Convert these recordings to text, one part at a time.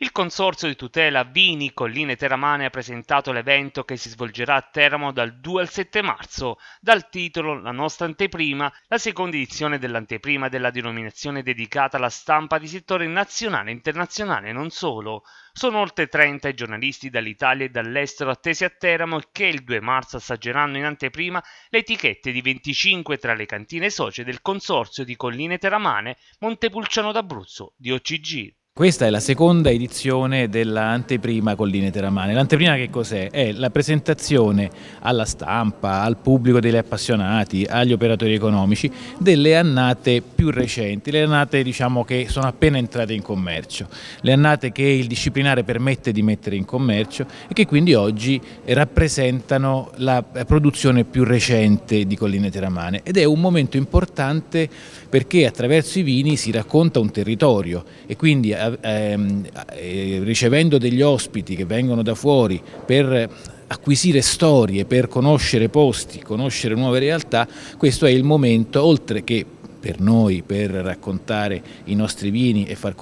Il Consorzio di tutela Vini Colline Teramane ha presentato l'evento che si svolgerà a Teramo dal 2 al 7 marzo, dal titolo La nostra anteprima, la seconda edizione dell'anteprima della denominazione dedicata alla stampa di settore nazionale e internazionale non solo. Sono oltre 30 i giornalisti dall'Italia e dall'estero attesi a Teramo che il 2 marzo assaggeranno in anteprima le etichette di 25 tra le cantine socie del Consorzio di Colline Teramane, Montepulciano d'Abruzzo, di OCG. Questa è la seconda edizione dell'anteprima Colline Teramane. L'anteprima che cos'è? È la presentazione alla stampa, al pubblico degli appassionati, agli operatori economici delle annate più recenti, le annate diciamo, che sono appena entrate in commercio, le annate che il disciplinare permette di mettere in commercio e che quindi oggi rappresentano la eh, produzione più recente di Colline Teramane ed è un momento importante perché attraverso i vini si racconta un territorio e quindi Ehm, eh, ricevendo degli ospiti che vengono da fuori per acquisire storie, per conoscere posti, conoscere nuove realtà, questo è il momento, oltre che per noi, per raccontare i nostri vini e, far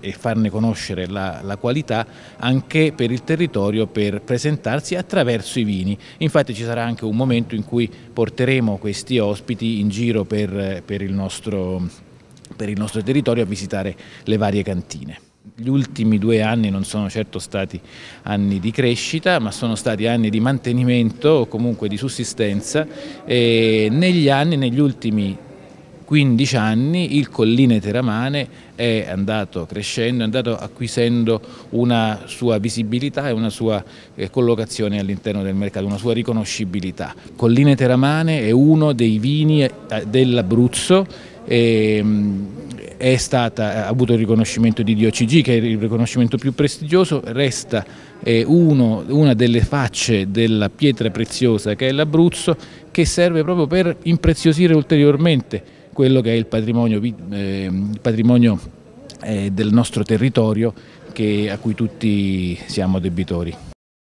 e farne conoscere la, la, qualità, anche per il territorio per presentarsi attraverso i vini. Infatti ci sarà anche un momento in cui porteremo questi ospiti in giro per, per il nostro per il nostro territorio a visitare le varie cantine. Gli ultimi due anni non sono certo stati anni di crescita, ma sono stati anni di mantenimento o comunque di sussistenza e negli anni, negli ultimi 15 anni il Colline Teramane è andato crescendo, è andato acquisendo una sua visibilità e una sua eh, collocazione all'interno del mercato, una sua riconoscibilità. Colline Teramane è uno dei vini eh, dell'Abruzzo ehm, stata, eh, ha avuto il riconoscimento di DOCG che è il riconoscimento più prestigioso, resta eh, uno, una delle facce della pietra preziosa che è l'Abruzzo che serve proprio per impreziosire ulteriormente quello che è il patrimonio, eh, patrimonio eh, del nostro territorio che, a cui tutti siamo debitori.